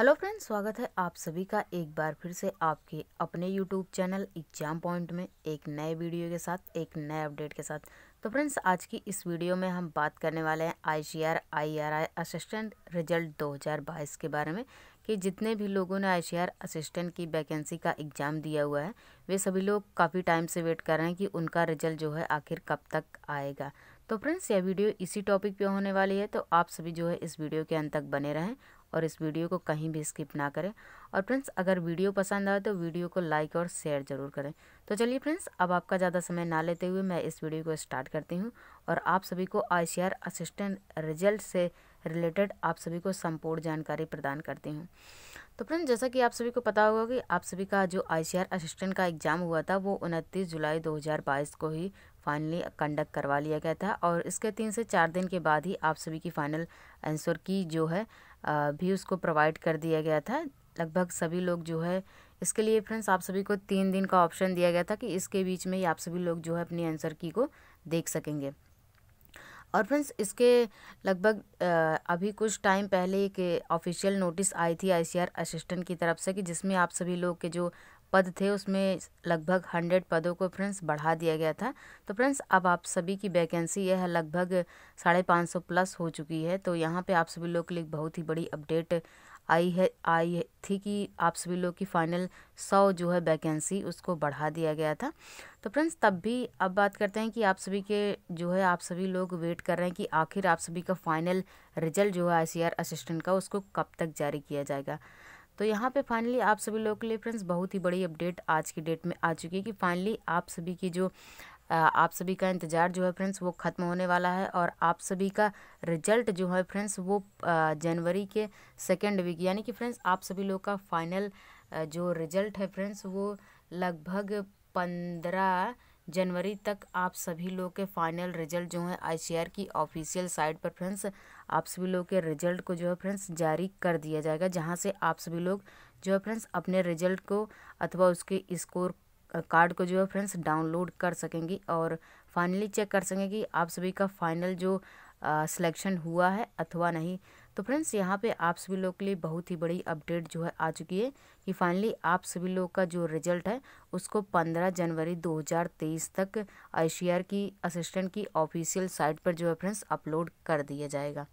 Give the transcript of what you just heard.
hello friends स्वागत है आप सभी का एक बार फिर से आपके अपने यूट्यूब चैनल एग्जाम पॉइंट में एक नए वीडियो के साथ एक नए अपडेट के साथ तो फ्रेंड्स आज की इस वीडियो में हम बात करने वाले हैं I C R I R I assistant result 2022 के बारे में कि जितने भी लोगों ने आई असिस्टेंट की वैकेंसी का एग्ज़ाम दिया हुआ है वे सभी लोग काफ़ी टाइम से वेट कर रहे हैं कि उनका रिजल्ट जो है आखिर कब तक आएगा तो फ्रेंड्स यह वीडियो इसी टॉपिक पे होने वाली है तो आप सभी जो है इस वीडियो के अंत तक बने रहें और इस वीडियो को कहीं भी स्किप ना करें और फ्रेंड्स अगर वीडियो पसंद आए तो वीडियो को लाइक और शेयर ज़रूर करें तो चलिए फ्रेंड्स अब आपका ज़्यादा समय ना लेते हुए मैं इस वीडियो को स्टार्ट करती हूँ और आप सभी को आई असिस्टेंट रिजल्ट से रिलेटेड आप सभी को संपूर्ण जानकारी प्रदान करती हूँ तो फ्रेंड्स जैसा कि आप सभी को पता होगा कि आप सभी का जो आई असिस्टेंट का एग्ज़ाम हुआ था वो उनतीस जुलाई बाईस को ही फाइनली कंडक्ट करवा लिया गया था और इसके तीन से चार दिन के बाद ही आप सभी की फाइनल आंसर की जो है भी उसको प्रोवाइड कर दिया गया था लगभग सभी लोग जो है इसके लिए फ्रेंड्स आप सभी को तीन दिन का ऑप्शन दिया गया था कि इसके बीच में ही आप सभी लोग जो है अपनी आंसर की को देख सकेंगे और फ्रेंड्स इसके लगभग अभी कुछ टाइम पहले एक ऑफिशियल नोटिस आई थी आईसीआर असिस्टेंट की तरफ से कि जिसमें आप सभी लोग के जो पद थे उसमें लगभग हंड्रेड पदों को फ्रेंड्स बढ़ा दिया गया था तो फ्रेंड्स अब आप सभी की वैकेंसी यह लगभग साढ़े पाँच सौ प्लस हो चुकी है तो यहाँ पे आप सभी लोग के लिए बहुत ही बड़ी अपडेट आई है आई है, थी कि आप सभी लोग की फाइनल सौ जो है वैकेंसी उसको बढ़ा दिया गया था तो फ्रेंड्स तब भी अब बात करते हैं कि आप सभी के जो है आप सभी लोग वेट कर रहे हैं कि आखिर आप सभी का फाइनल रिजल्ट जो है आई असिस्टेंट का उसको कब तक जारी किया जाएगा तो यहाँ पे फाइनली आप सभी लोगों के लिए फ्रेंड्स बहुत ही बड़ी अपडेट आज की डेट में आ चुकी है कि फाइनली आप सभी की जो आप सभी का इंतज़ार जो है फ्रेंड्स वो ख़त्म होने वाला है और आप सभी का रिजल्ट जो है फ्रेंड्स वो जनवरी के सेकेंड वीक यानी कि फ्रेंड्स आप सभी लोग का फाइनल जो रिजल्ट है फ्रेंड्स वो लगभग पंद्रह जनवरी तक आप सभी लोग के फाइनल रिजल्ट जो है आई की ऑफिशियल साइट पर फ्रेंड्स आप सभी लोग के रिजल्ट को जो है फ्रेंड्स जारी कर दिया जाएगा जहां से आप सभी लोग जो है फ्रेंड्स अपने रिजल्ट को अथवा उसके स्कोर कार्ड को जो है फ्रेंड्स डाउनलोड कर सकेंगे और फाइनली चेक कर सकेंगे कि आप सभी का फाइनल जो सिलेक्शन हुआ है अथवा नहीं तो फ्रेंड्स यहाँ पे आप सभी लोग के लिए बहुत ही बड़ी अपडेट जो है आ चुकी है कि फाइनली आप सभी लोग का जो रिजल्ट है उसको 15 जनवरी 2023 तक आई की असिस्टेंट की ऑफिशियल साइट पर जो है फ्रेंड्स अपलोड कर दिया जाएगा